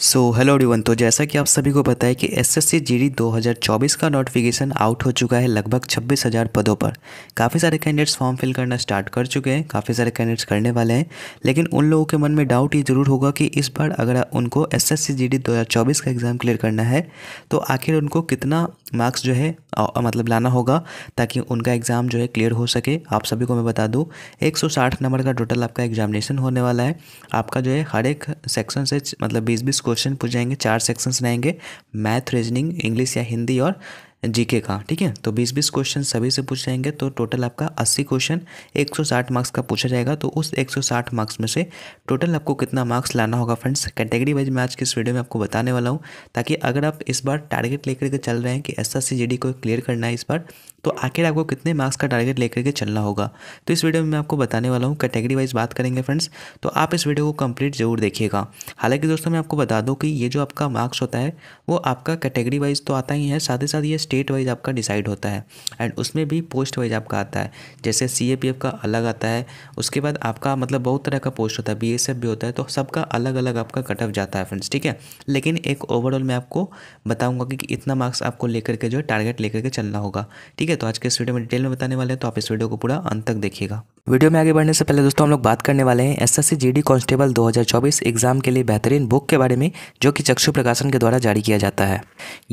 so hello डिवन तो जैसा कि आप सभी को पता है कि एसएससी जीडी 2024 का नोटिफिकेशन आउट हो चुका है लगभग 26,000 पदों पर काफ़ी सारे कैंडिडेट्स फॉर्म फिल करना स्टार्ट कर चुके हैं काफ़ी सारे कैंडिडेट्स करने वाले हैं लेकिन उन लोगों के मन में डाउट ये ज़रूर होगा कि इस बार अगर उनको दो हज़ार चौबीस का एग्ज़ाम क्लियर करना है तो आखिर उनको कितना मार्क्स जो है आ, मतलब लाना होगा ताकि उनका एग्ज़ाम जो है क्लियर हो सके आप सभी को मैं बता दूँ 160 नंबर का टोटल आपका एग्जामिनेशन होने वाला है आपका जो है हर एक सेक्शन से मतलब बीस बीस क्वेश्चन पूछ जाएंगे चार सेक्शंस रहेंगे मैथ रीजनिंग इंग्लिश या हिंदी और जीके का ठीक है तो 20-20 क्वेश्चन सभी से पूछ जाएंगे तो टोटल आपका 80 क्वेश्चन 160 मार्क्स का पूछा जाएगा तो उस 160 मार्क्स में से टोटल आपको कितना मार्क्स लाना होगा फ्रेंड्स कैटेगरी वाइज मैं आज की इस वीडियो में आपको बताने वाला हूँ ताकि अगर आप इस बार टारगेट लेकर के चल रहे हैं कि एस एस को क्लियर करना है इस बार तो आखिर आपको कितने मार्क्स का टारगेट लेकर के चलना होगा तो इस वीडियो में मैं आपको बताने वाला हूँ कैटेगरी वाइज बात करेंगे फ्रेंड्स तो आप इस वीडियो को कंप्लीट जरूर देखिएगा हालांकि दोस्तों मैं आपको बता दूँ कि ये जो आपका मार्क्स होता है वो आपका कैटेगरी वाइज तो आता ही है साथ ही साथ ये स्टेट वाइज आपका डिसाइड होता है एंड उसमें भी पोस्ट वाइज आपका आता है जैसे सी का अलग आता है उसके बाद आपका मतलब बहुत तरह का पोस्ट होता है बी भी होता है तो सबका अलग अलग आपका कट ऑफ जाता है फ्रेंड्स ठीक है लेकिन एक ओवरऑल मैं आपको बताऊँगा कि इतना मार्क्स आपको लेकर के जो है टारगेट लेकर के चलना होगा ठीक है है तो आज के इस वीडियो में डिटेल में बताने वाले हैं तो आप इस वीडियो को पूरा अंत तक देखिएगा वीडियो में आगे बढ़ने से पहले दोस्तों हम लोग बात करने वाले हैं S S GD constable 2024 exam के लिए बेहतरीन बुक के बारे में जो कि चक्षु प्रकाशन के द्वारा जारी किया जाता है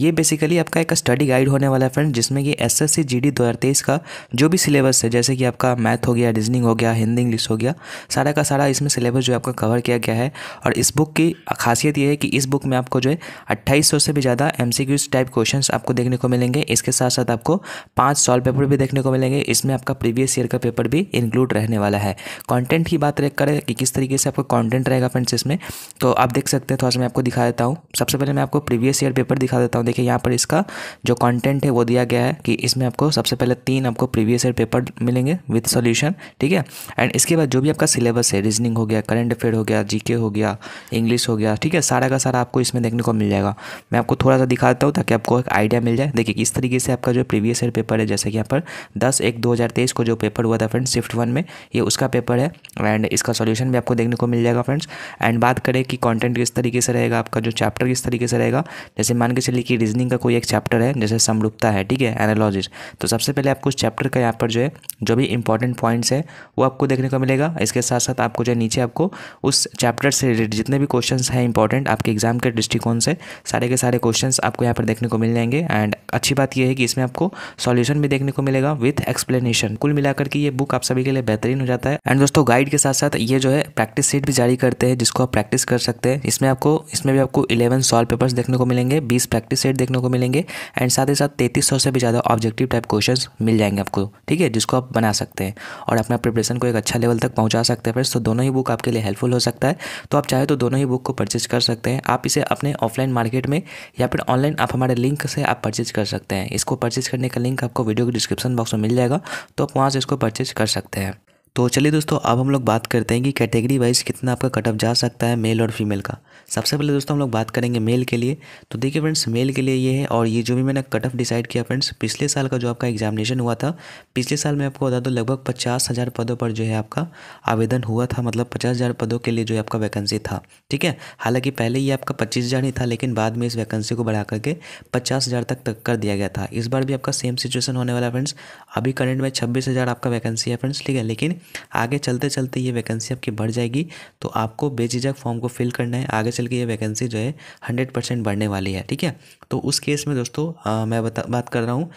ये बेसिकली आपका एक स्टडी गाइड होने वाला है फ्रेंड जिसमें कि एस एस सी का जो भी सिलेबस है जैसे कि आपका मैथ हो गया रीजनिंग हो गया हिंदी इंग्लिश हो गया सारा का सारा इसमें सिलेबस जो है आपका कवर किया गया है और इस बुक की खासियत यह है कि इस बुक में आपको जो है अट्ठाईस से भी ज़्यादा एम टाइप क्वेश्चन आपको देखने को मिलेंगे इसके साथ साथ आपको पांच सॉल्व पेपर भी देखने को मिलेंगे इसमें आपका प्रीवियस ईयर का पेपर भी इंक्लूड रहने वाला है कंटेंट की बात करें कि किस तरीके से आपका कंटेंट रहेगा फ्रेंड्स इसमें तो आप देख सकते हैं थोड़ा सा मैं आपको दिखा देता हूँ सबसे पहले मैं आपको प्रीवियस ईयर पेपर दिखा देता हूँ देखिए यहाँ पर इसका जो कॉन्टेंट है वो दिया गया है कि इसमें आपको सबसे पहले तीन आपको प्रीवियस ईयर पेपर मिलेंगे विथ सोल्यूशन ठीक है एंड इसके बाद जो भी आपका सिलेबस है रीजनिंग हो गया करंट अफेयर हो गया जी हो गया इंग्लिश हो गया ठीक है सारा का सारा आपको इसमें देखने को मिल जाएगा मैं आपको थोड़ा सा दिखा देता हूँ ताकि आपको एक आइडिया मिल जाए देखिए किस तरीके से आपका जो प्रीवियस ईयर पेपर पेपर है जैसे कि यहाँ पर दस एक दो हज़ार तेईस को जो पेपर हुआ था फ्रेंड्स शिफ्ट वन में ये उसका पेपर है एंड इसका सॉल्यूशन भी आपको देखने को मिल जाएगा फ्रेंड्स एंड बात करें कि कॉन्टेंट किस तरीके से रहेगा आपका जो चैप्टर किस तरीके से रहेगा जैसे मान के चलिए कि रीजनिंग का कोई एक चैप्टर है जैसे समरूपता है ठीक है एनालॉजिज तो सबसे पहले आपको उस चैप्टर का यहाँ पर जो है जो भी इंपॉर्टेंट पॉइंट्स है वो आपको देखने को मिलेगा इसके साथ साथ आपको जो है नीचे आपको उस चैप्टर से रिलेटेड जितने भी क्वेश्चन हैं इंपॉर्टेंट आपके एग्जाम के दृष्टिकोण से सारे के सारे क्वेश्चन आपको यहाँ पर देखने को मिल जाएंगे एंड अच्छी बात यह है कि इसमें आपको सॉल्यूशन डिस्क्रिप्शन भी देखने को मिलेगा विथ एक्सप्लेनेशन कुल मिलाकर के ये बुक आप सभी के लिए बेहतरीन हो जाता है एंड दोस्तों गाइड के साथ साथ ये जो है प्रैक्टिस सीट भी जारी करते हैं जिसको आप प्रैक्टिस कर सकते हैं इसमें आपको इसमें भी आपको इलेवन सॉल्व पेपर्स देखने को मिलेंगे बीस प्रैक्टिस सेट देखने को मिलेंगे एंड साथ ही साथ तैतीस से भी ज़्यादा ऑब्जेक्टिव टाइप क्वेश्चन मिल जाएंगे आपको ठीक है जिसको आप बना सकते हैं और अपना प्रिपरेशन को एक अच्छा लेवल तक पहुंचा सकते हैं तो दोनों ही बुक आपके लिए हेल्पफुल हो सकता है तो आप चाहे तो दोनों ही बुक को परचेज कर सकते हैं आप इसे अपने ऑफलाइन मार्केट में या फिर ऑनलाइन आप हमारे लिंक से आप परचेज कर सकते हैं इसको परचेज करने का लिंक आपको आपको वीडियो के डिस्क्रिप्शन बॉक्स में मिल जाएगा तो आप वहाँ से इसको परचेज कर सकते हैं तो चलिए दोस्तों अब हम लोग बात करते हैं कि कैटेगरी वाइज कितना आपका कटअप जा सकता है मेल और फीमेल का सबसे पहले दोस्तों हम लोग बात करेंगे मेल के लिए तो देखिए फ्रेंड्स मेल के लिए ये है और ये जो भी मैंने कटअप डिसाइड किया फ्रेंड्स पिछले साल का जो आपका एग्जामिनेशन हुआ था पिछले साल में आपको बता दो लगभग पचास हज़ार पदों पर जो है आपका आवेदन हुआ था मतलब पचास हज़ार पदों के लिए जो आपका वैकेंसी था ठीक है हालांकि पहले ये आपका पच्चीस हज़ार ही था लेकिन बाद में इस वैकेंसी को बढ़ा करके पचास हज़ार तक, तक कर दिया गया था इस बार भी आपका सेम सिचुएसन होने वाला फ्रेंड्स अभी करंट में छब्बीस हज़ार आपका वैकेंसी है फ्रेंड्स ठीक है लेकिन आगे चलते चलते ये वैकेंसी आपकी बढ़ जाएगी तो आपको बेझिझक फॉर्म को फिल करना है आगे चल के ये वैकेंसी जो है हंड्रेड परसेंट बढ़ने वाली है ठीक है तो उस केस में दोस्तों आ, मैं बता बात कर रहा हूँ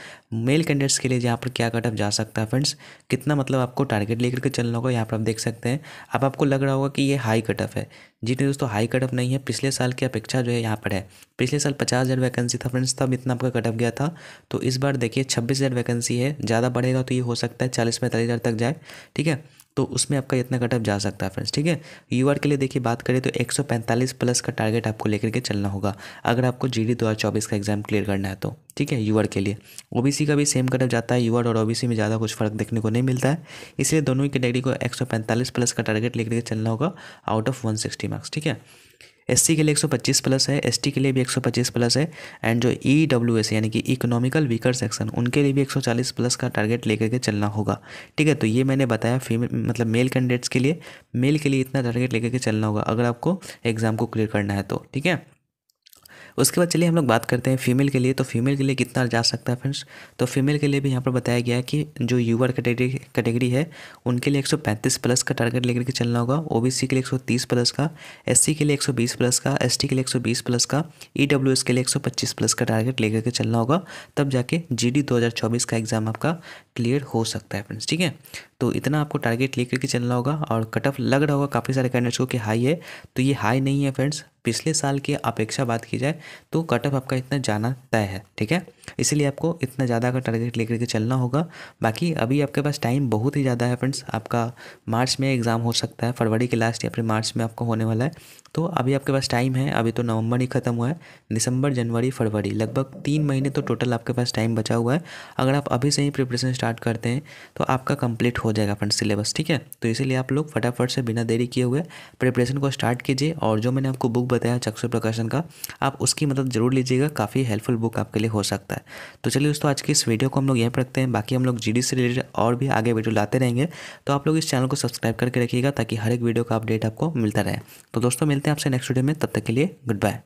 मेल कैंडिडेट्स के लिए यहाँ पर क्या कटअप जा सकता है फ्रेंड्स कितना मतलब आपको टारगेट लेकर के चलना होगा यहाँ पर आप देख सकते हैं अब आपको लग रहा होगा कि ये हाई कटअप है जी नहीं दोस्तों हाई कटअप नहीं है पिछले साल की अपेक्षा जो है यहाँ पर है पिछले साल पचास हज़ार वैकेंसी था फ्रेंड्स तब इतना आपका कटअप गया था तो इस बार देखिए छब्बीस हज़ार वैकेंसी है ज़्यादा बढ़ेगा तो ये हो सकता है चालीस पैंतालीस हज़ार तक जाए ठीक है है तो उसमें आपका इतना कटअप जा सकता है फ्रेंड्स ठीक है यूआर के लिए देखिए बात करें तो 145 प्लस का टारगेट आपको लेकर के चलना होगा अगर आपको जी डी का एग्जाम क्लियर करना है तो ठीक है यूआर के लिए ओबीसी का भी सेम कटअप जाता है यू और ओबीसी में ज़्यादा कुछ फर्क देखने को नहीं मिलता है इसलिए दोनों ही कैटेगरी को एक प्लस का टारगेट लेकर के चलना होगा आउट ऑफ वन मार्क्स ठीक है एस के लिए 125 प्लस है एस के लिए भी 125 प्लस है एंड जो ई डब्ल्यू एस यानी कि इकोनॉमिकल वीकर सेक्शन उनके लिए भी 140 प्लस का टारगेट लेकर के चलना होगा ठीक है तो ये मैंने बताया फीमेल मतलब मेल कैंडिडेट्स के लिए मेल के लिए इतना टारगेट लेकर के चलना होगा अगर आपको एग्ज़ाम को क्लियर करना है तो ठीक है उसके बाद चलिए हम लोग बात करते हैं फीमेल के लिए तो फीमेल के लिए कितना जा सकता है फ्रेंड्स तो फीमेल के लिए भी यहाँ पर बताया गया है कि जो यूवर कैटेगरी कैटेगरी है उनके लिए 135 प्लस का टारगेट लेकर के चलना होगा ओबीसी के लिए 130 प्लस का एससी के लिए 120 प्लस का एस के लिए 120 प्लस का ई e के लिए 125 प्लस का टारगेट लेकर के चलना होगा तब जाके जी डी का एग्ज़ाम आपका क्लियर हो सकता है फ्रेंड्स ठीक है तो इतना आपको टारगेट लेकर के चलना होगा और कट ऑफ लग रहा होगा काफ़ी सारे कैंडिडेट्स को कि हाई है तो ये हाई नहीं है फ्रेंड्स पिछले साल की अपेक्षा बात की जाए तो कट ऑफ आपका इतना जाना तय है ठीक है इसीलिए आपको इतना ज़्यादा का टारगेट लेकर के चलना होगा बाकी अभी आपके पास टाइम बहुत ही ज़्यादा है फ्रेंड्स आपका मार्च में एग्ज़ाम हो सकता है फरवरी के लास्ट या फिर मार्च में आपको होने वाला है तो अभी आपके पास टाइम है अभी तो नवंबर ही ख़त्म हुआ है दिसंबर जनवरी फरवरी लगभग तीन महीने तो टोटल आपके पास टाइम बचा हुआ है अगर आप अभी से ही प्रिपरेशन स्टार्ट करते हैं तो आपका कंप्लीट हो जाएगा फ्रेंड्स सिलेबस ठीक है तो इसीलिए आप लोग फटाफट से बिना देरी किए हुए प्रिपरेशन को स्टार्ट कीजिए और जो मैंने आपको बुक बताया चक्षु प्रकाशन का आप उसकी मदद ज़रूर लीजिएगा काफ़ी हेल्पफुल बुक आपके लिए हो सकता है सकता है तो चलिए दोस्तों आज की इस वीडियो को हम लोग यहीं पर रखते हैं बाकी हम लोग जी से रिलेटेड और भी आगे वीडियो लाते रहेंगे तो आप लोग इस चैनल को सब्सक्राइब करके रखिएगा ताकि हर एक वीडियो का अपडेट आपको मिलता रहे तो दोस्तों मिलते हैं आपसे नेक्स्ट वीडियो में तब तक के लिए गुड बाय